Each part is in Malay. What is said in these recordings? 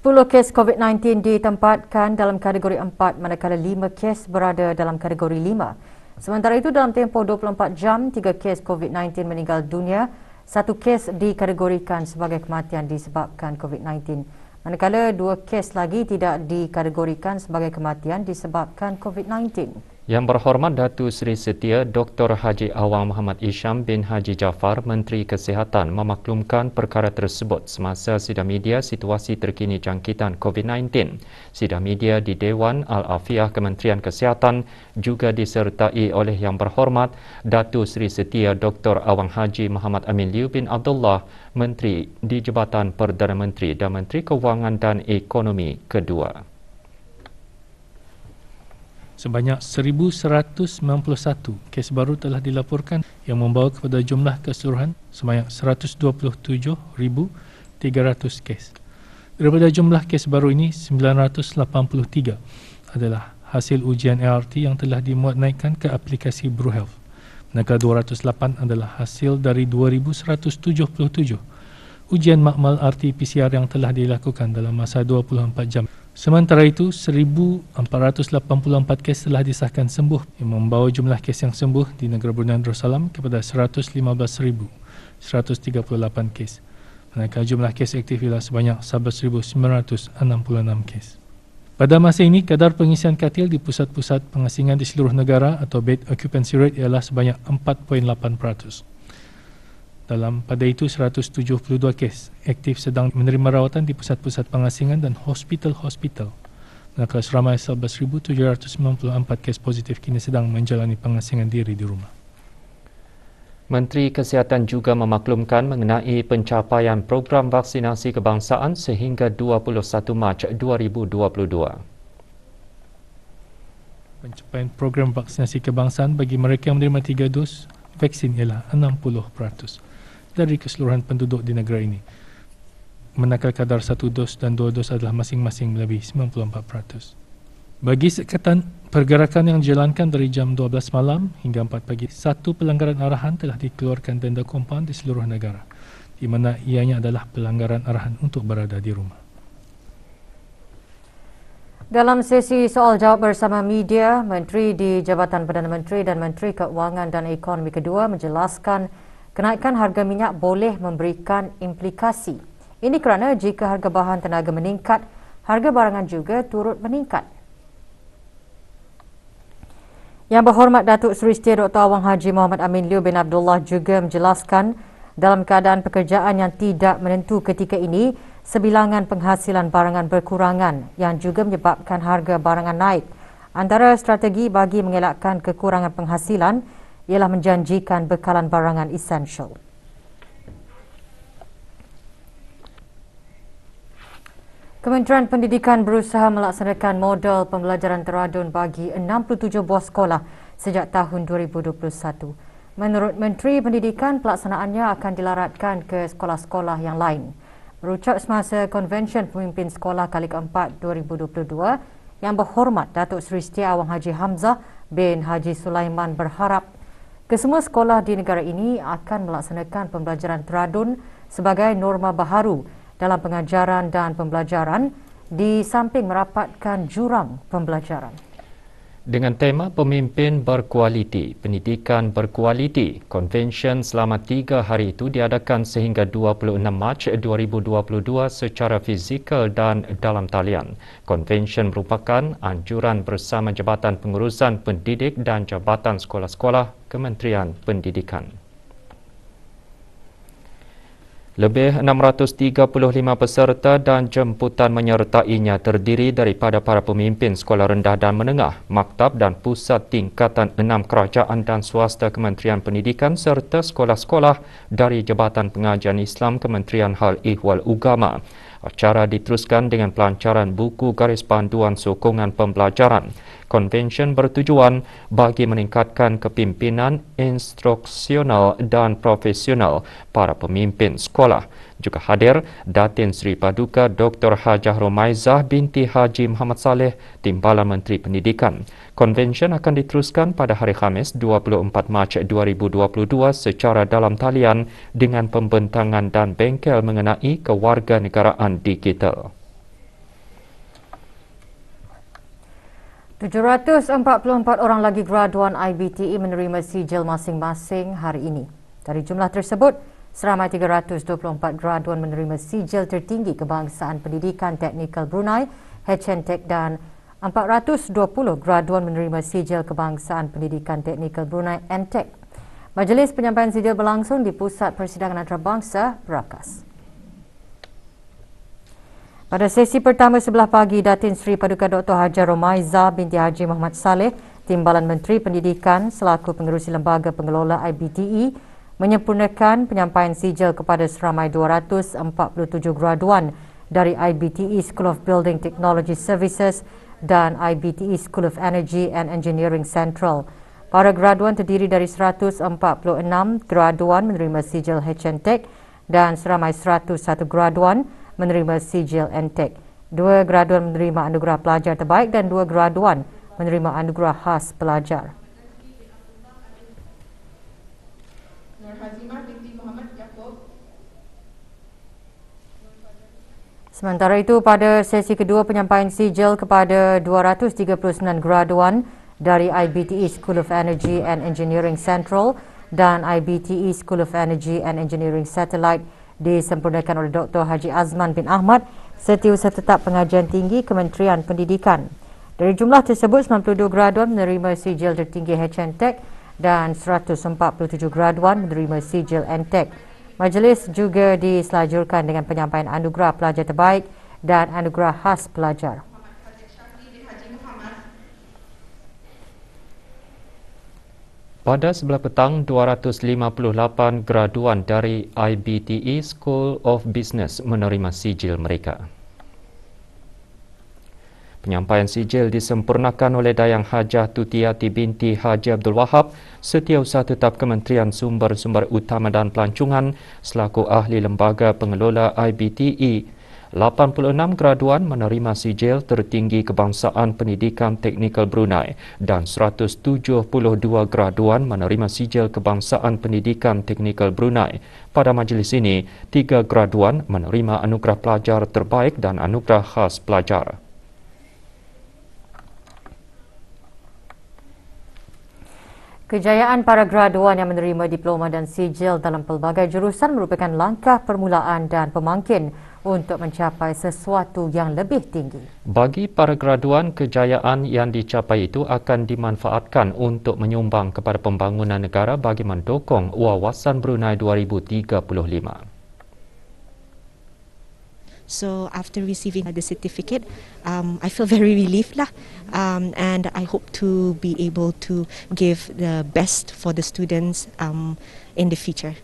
10 kes COVID-19 ditempatkan dalam kategori 4 manakala 5 kes berada dalam kategori 5. Sementara itu dalam tempoh 24 jam, 3 kes COVID-19 meninggal dunia. Satu kes dikategorikan sebagai kematian disebabkan COVID-19. Manakala dua kes lagi tidak dikategorikan sebagai kematian disebabkan COVID-19. Yang berhormat Datu Seri Setia Dr. Haji Awang Muhammad Isham bin Haji Jafar, Menteri Kesihatan memaklumkan perkara tersebut semasa sidang media situasi terkini jangkitan COVID-19. Sidang media di Dewan al afiyah Kementerian Kesihatan juga disertai oleh yang berhormat Datu Seri Setia Dr. Awang Haji Muhammad Amin Liu bin Abdullah, Menteri di Jabatan Perdana Menteri dan Menteri Kewangan dan Ekonomi Kedua sebanyak 1191 kes baru telah dilaporkan yang membawa kepada jumlah keseluruhan sebanyak 127300 kes. Daripada jumlah kes baru ini 983 adalah hasil ujian ART yang telah dimuat naikkan ke aplikasi BruHealth. Manakala 208 adalah hasil dari 2177 ujian makmal RT-PCR yang telah dilakukan dalam masa 24 jam. Sementara itu, 1,484 kes telah disahkan sembuh yang membawa jumlah kes yang sembuh di negara Brunei Darussalam kepada 115,138 kes. Manakala jumlah kes aktif ialah sebanyak 11,966 kes. Pada masa ini, kadar pengisian katil di pusat-pusat pengasingan di seluruh negara atau bed occupancy rate ialah sebanyak 4.8% dalam pada itu 172 kes aktif sedang menerima rawatan di pusat-pusat pengasingan dan hospital-hospital. Manakala seramai 11,794 kes positif kini sedang menjalani pengasingan diri di rumah. Menteri Kesihatan juga memaklumkan mengenai pencapaian program vaksinasi kebangsaan sehingga 21 Mac 2022. Pencapaian program vaksinasi kebangsaan bagi mereka yang menerima tiga dos vaksin ialah 60% dari keseluruhan penduduk di negara ini. Manakala kadar satu dos dan dua dos adalah masing-masing melebihi 94%. Bagi sekatan pergerakan yang dijalankan dari jam 12 malam hingga 4 pagi, satu pelanggaran arahan telah dikeluarkan denda kompaun di seluruh negara di mana ianya adalah pelanggaran arahan untuk berada di rumah. Dalam sesi soal jawab bersama media, Menteri di Jabatan Perdana Menteri dan Menteri Keuangan dan Ekonomi Kedua menjelaskan kenaikan harga minyak boleh memberikan implikasi. Ini kerana jika harga bahan tenaga meningkat, harga barangan juga turut meningkat. Yang berhormat Datuk Seri Setia Dr. Awang Haji Muhammad Amin Liu bin Abdullah juga menjelaskan dalam keadaan pekerjaan yang tidak menentu ketika ini, sebilangan penghasilan barangan berkurangan yang juga menyebabkan harga barangan naik. Antara strategi bagi mengelakkan kekurangan penghasilan, ialah menjanjikan bekalan barangan esensial. Kementerian Pendidikan berusaha melaksanakan model pembelajaran teradun bagi 67 buah sekolah sejak tahun 2021. Menurut Menteri Pendidikan, pelaksanaannya akan dilaratkan ke sekolah-sekolah yang lain. Berucap semasa Konvensyen Pemimpin Sekolah kali keempat 2022 yang berhormat Datuk Seri Setia Awang Haji Hamzah bin Haji Sulaiman berharap Kesemua sekolah di negara ini akan melaksanakan pembelajaran teradun sebagai norma baharu dalam pengajaran dan pembelajaran di samping merapatkan jurang pembelajaran dengan tema pemimpin berkualiti, pendidikan berkualiti. Konvensyen selama tiga hari itu diadakan sehingga 26 Mac 2022 secara fizikal dan dalam talian. Konvensyen merupakan anjuran bersama Jabatan Pengurusan Pendidik dan Jabatan Sekolah-Sekolah Kementerian Pendidikan. Lebih 635 peserta dan jemputan menyertainya terdiri daripada para pemimpin sekolah rendah dan menengah, maktab dan pusat tingkatan enam kerajaan dan swasta Kementerian Pendidikan serta sekolah-sekolah dari Jabatan Pengajian Islam Kementerian Hal Ihwal Ugama. Acara diteruskan dengan pelancaran buku garis panduan sokongan pembelajaran. Konvensyen bertujuan bagi meningkatkan kepimpinan instruksional dan profesional para pemimpin sekolah. Juga hadir Datin Sri Paduka Dr. Hajah Romaizah binti Haji Muhammad Saleh, Timbalan Menteri Pendidikan. Konvensyen akan diteruskan pada hari Khamis 24 Mac 2022 secara dalam talian dengan pembentangan dan bengkel mengenai kewarganegaraan digital. 744 orang lagi graduan IBTE menerima sijil masing-masing hari ini. Dari jumlah tersebut, Seramai 324 graduan menerima sijil tertinggi kebangsaan pendidikan teknikal Brunei, HNTEC dan 420 graduan menerima sijil kebangsaan pendidikan teknikal Brunei, NTEC. Majlis penyampaian sijil berlangsung di Pusat Persidangan Antarabangsa, Perakas. Pada sesi pertama sebelah pagi, Datin Seri Paduka Dr. Hajar Romaiza binti Haji Muhammad Saleh, Timbalan Menteri Pendidikan selaku pengerusi Lembaga Pengelola IBTE, menyempurnakan penyampaian sijil kepada seramai 247 graduan dari IBTE School of Building Technology Services dan IBTE School of Energy and Engineering Central. Para graduan terdiri dari 146 graduan menerima sijil HNTech e dan seramai 101 graduan menerima sijil NTech. Dua graduan menerima anugerah pelajar terbaik dan dua graduan menerima anugerah khas pelajar. Sementara itu pada sesi kedua penyampaian sijil kepada 239 graduan dari IBTE School of Energy and Engineering Central dan IBTE School of Energy and Engineering Satellite disempurnakan oleh Dr. Haji Azman bin Ahmad Setiausaha Tetap Pengajian Tinggi Kementerian Pendidikan. Dari jumlah tersebut, 92 graduan menerima sijil tertinggi HN Tech dan 147 graduan menerima sijil NTEC. Majlis juga diselajurkan dengan penyampaian anugerah pelajar terbaik dan anugerah khas pelajar. Pada sebelah petang, 258 graduan dari IBTE School of Business menerima sijil mereka. Penyampaian sijil disempurnakan oleh Dayang Hajah Tutiati binti Haji Abdul Wahab, Setiausaha Tetap Kementerian Sumber-Sumber Utama dan Pelancongan selaku Ahli Lembaga Pengelola IBTE. 86 graduan menerima sijil tertinggi kebangsaan pendidikan teknikal Brunei dan 172 graduan menerima sijil kebangsaan pendidikan teknikal Brunei. Pada majlis ini, 3 graduan menerima anugerah pelajar terbaik dan anugerah khas pelajar. Kejayaan para graduan yang menerima diploma dan sijil dalam pelbagai jurusan merupakan langkah permulaan dan pemangkin untuk mencapai sesuatu yang lebih tinggi. Bagi para graduan, kejayaan yang dicapai itu akan dimanfaatkan untuk menyumbang kepada pembangunan negara bagi mendukung wawasan Brunei 2035. So after receiving the certificate, um, I feel very relieved lah, um, and I hope to be able to give the best for the students um, in the future.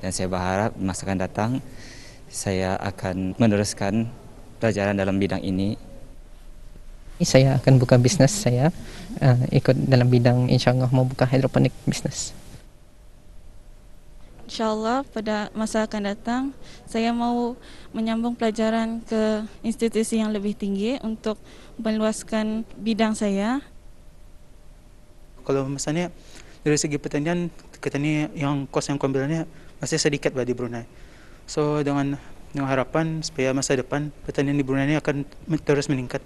Dan saya berharap masa akan datang, saya akan meneruskan pelajaran dalam bidang ini. Saya akan buka bisnes saya uh, ikut dalam bidang insya Allah mau buka hydroponic bisnes insyaallah pada masa akan datang saya mau menyambung pelajaran ke institusi yang lebih tinggi untuk meluaskan bidang saya. Kalau misalnya dari segi pertanian kita ni yang kos yang kami masih sedikit lah di Brunei. So dengan dengan harapan supaya masa depan pertanian di Brunei ini akan terus meningkat.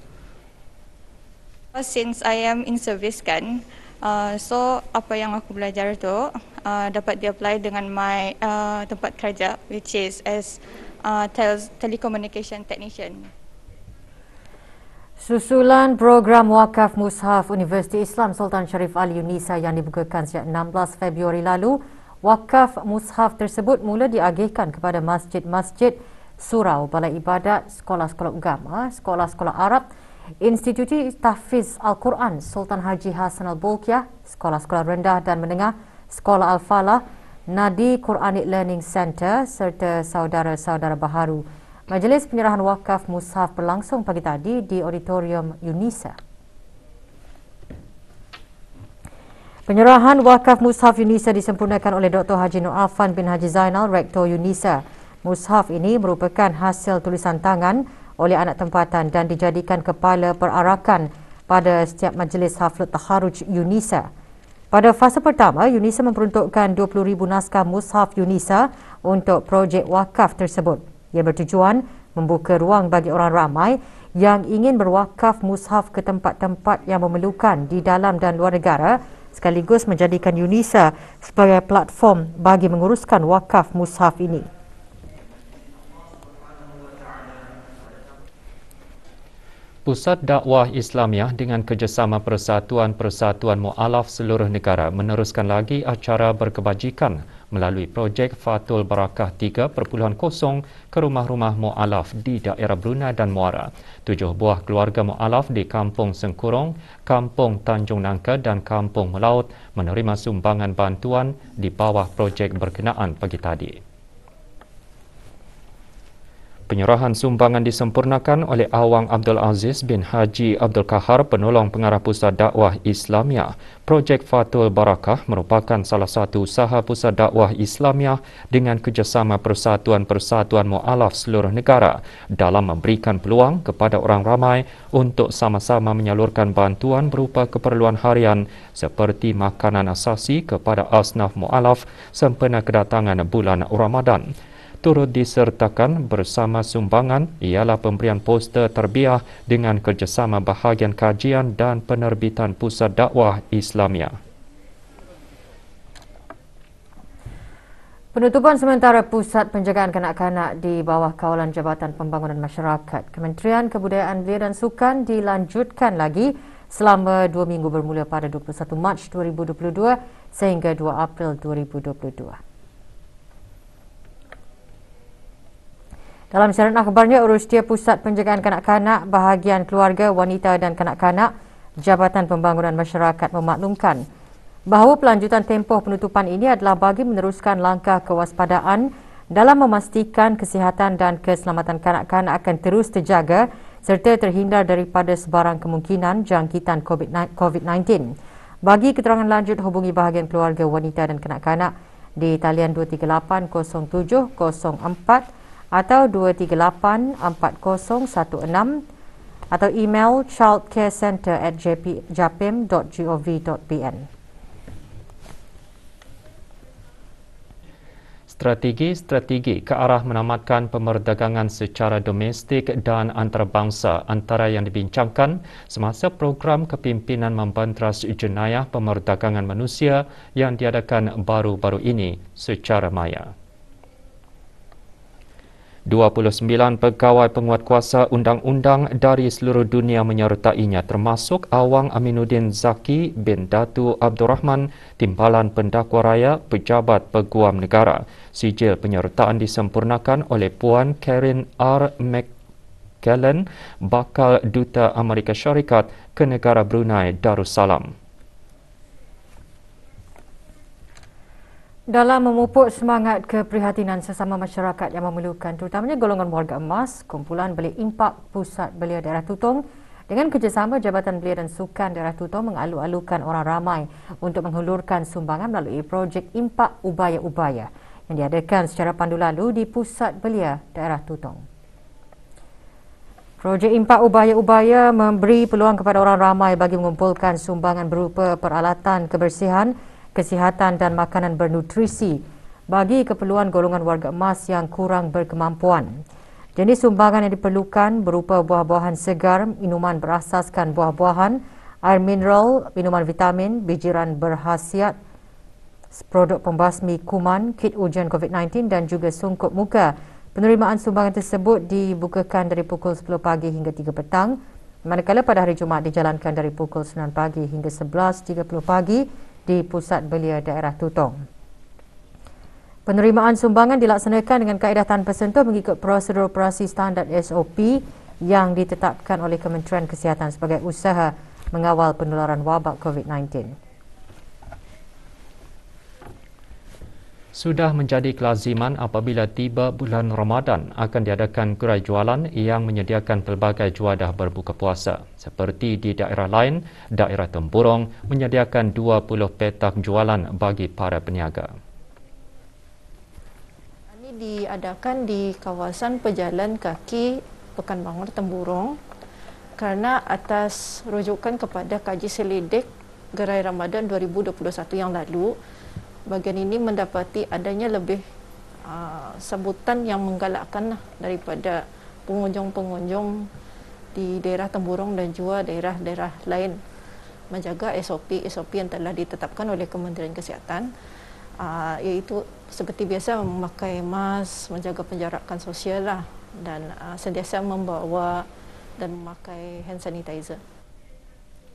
Since I am in service kan, Uh, so apa yang aku belajar tu uh, dapat di apply dengan my uh, tempat kerja which is as uh, tel- telecommunication technician. Susulan program wakaf mushaf Universiti Islam Sultan Sharif Ali Unisa yang dibukakan sejak 16 Februari lalu, wakaf mushaf tersebut mula diagihkan kepada masjid-masjid, surau, balai ibadat, sekolah-sekolah agama, sekolah-sekolah Arab Instituti Tafiz Al-Quran Sultan Haji Hasan Al-Bulkiah, Sekolah-Sekolah Rendah dan Menengah, Sekolah Al-Falah, Nadi Quranic Learning Center serta saudara-saudara baharu. Majlis penyerahan wakaf mushaf berlangsung pagi tadi di Auditorium UNISA. Penyerahan wakaf mushaf UNISA disempurnakan oleh Dr. Haji Nur Afan bin Haji Zainal, Rektor UNISA. Mushaf ini merupakan hasil tulisan tangan oleh anak tempatan dan dijadikan kepala perarakan pada setiap majlis haflat taharuj UNISA. Pada fasa pertama, UNISA memperuntukkan 20,000 naskah mushaf UNISA untuk projek wakaf tersebut. Ia bertujuan membuka ruang bagi orang ramai yang ingin berwakaf mushaf ke tempat-tempat yang memerlukan di dalam dan luar negara sekaligus menjadikan UNISA sebagai platform bagi menguruskan wakaf mushaf ini. Pusat Dakwah Islamiah dengan kerjasama Persatuan-Persatuan Mu'alaf seluruh negara meneruskan lagi acara berkebajikan melalui projek Fatul Barakah 3.0 ke rumah-rumah Mu'alaf di daerah Brunei dan Muara. Tujuh buah keluarga Mu'alaf di Kampung Sengkurong, Kampung Tanjung Nangka dan Kampung Melaut menerima sumbangan bantuan di bawah projek berkenaan pagi tadi. Penyerahan sumbangan disempurnakan oleh Awang Abdul Aziz bin Haji Abdul Kahar, penolong pengarah pusat dakwah Islamia. Projek Fatul Barakah merupakan salah satu usaha pusat dakwah Islamia dengan kerjasama persatuan-persatuan mu'alaf seluruh negara dalam memberikan peluang kepada orang ramai untuk sama-sama menyalurkan bantuan berupa keperluan harian seperti makanan asasi kepada asnaf mu'alaf sempena kedatangan bulan Ramadan turut disertakan bersama sumbangan ialah pemberian poster terbiah dengan kerjasama bahagian kajian dan penerbitan pusat dakwah Islamia. Penutupan sementara Pusat Penjagaan Kanak-Kanak di bawah kawalan Jabatan Pembangunan Masyarakat Kementerian Kebudayaan Belia dan Sukan dilanjutkan lagi selama dua minggu bermula pada 21 Mac 2022 sehingga 2 April 2022. Dalam siaran akhbarnya, urus dia Pusat Penjagaan Kanak-Kanak, Bahagian Keluarga, Wanita dan Kanak-Kanak, Jabatan Pembangunan Masyarakat memaklumkan bahawa pelanjutan tempoh penutupan ini adalah bagi meneruskan langkah kewaspadaan dalam memastikan kesihatan dan keselamatan kanak-kanak akan terus terjaga serta terhindar daripada sebarang kemungkinan jangkitan COVID-19. Bagi keterangan lanjut, hubungi bahagian keluarga wanita dan kanak-kanak di talian 238 0704 atau 238-4016 atau email childcarecenter at japim.gov.bn. Strategi-strategi ke arah menamatkan pemerdagangan secara domestik dan antarabangsa antara yang dibincangkan semasa program kepimpinan membantras jenayah pemerdagangan manusia yang diadakan baru-baru ini secara maya. 29 pegawai penguat kuasa undang-undang dari seluruh dunia menyertainya termasuk Awang Aminuddin Zaki bin Datu Abdul Rahman, Timbalan Pendakwa Raya, Pejabat Peguam Negara. Sijil penyertaan disempurnakan oleh Puan Karen R. McKellen, bakal Duta Amerika Syarikat ke negara Brunei Darussalam. Dalam memupuk semangat keprihatinan sesama masyarakat yang memerlukan terutamanya golongan warga emas, kumpulan Beli Impak Pusat Belia Daerah Tutong dengan kerjasama Jabatan Belia dan Sukan Daerah Tutong mengalu-alukan orang ramai untuk menghulurkan sumbangan melalui projek Impak Ubaya-Ubaya yang diadakan secara pandu lalu di Pusat Belia Daerah Tutong. Projek Impak Ubaya-Ubaya memberi peluang kepada orang ramai bagi mengumpulkan sumbangan berupa peralatan kebersihan kesihatan dan makanan bernutrisi bagi keperluan golongan warga emas yang kurang berkemampuan. Jenis sumbangan yang diperlukan berupa buah-buahan segar, minuman berasaskan buah-buahan, air mineral, minuman vitamin, bijiran berhasiat, produk pembasmi kuman, kit ujian COVID-19 dan juga sungkup muka. Penerimaan sumbangan tersebut dibukakan dari pukul 10 pagi hingga 3 petang, manakala pada hari Jumaat dijalankan dari pukul 9 pagi hingga 11.30 pagi di Pusat Belia Daerah Tutong. Penerimaan sumbangan dilaksanakan dengan kaedah tanpa sentuh mengikut prosedur operasi standar SOP yang ditetapkan oleh Kementerian Kesihatan sebagai usaha mengawal penularan wabak COVID-19. sudah menjadi kelaziman apabila tiba bulan Ramadan akan diadakan gerai jualan yang menyediakan pelbagai juadah berbuka puasa. Seperti di daerah lain, daerah Tempurong menyediakan 20 petak jualan bagi para peniaga. Ini diadakan di kawasan pejalan kaki pekan bangor Tempurong kerana atas rujukan kepada kaji selidik gerai Ramadan 2021 yang lalu bagian ini mendapati adanya lebih uh, sebutan yang menggalakkan lah daripada pengunjung-pengunjung di daerah Temburong dan juga daerah-daerah lain menjaga SOP-SOP yang telah ditetapkan oleh Kementerian Kesihatan uh, iaitu seperti biasa memakai mask, menjaga penjarakan sosial lah dan uh, sentiasa membawa dan memakai hand sanitizer.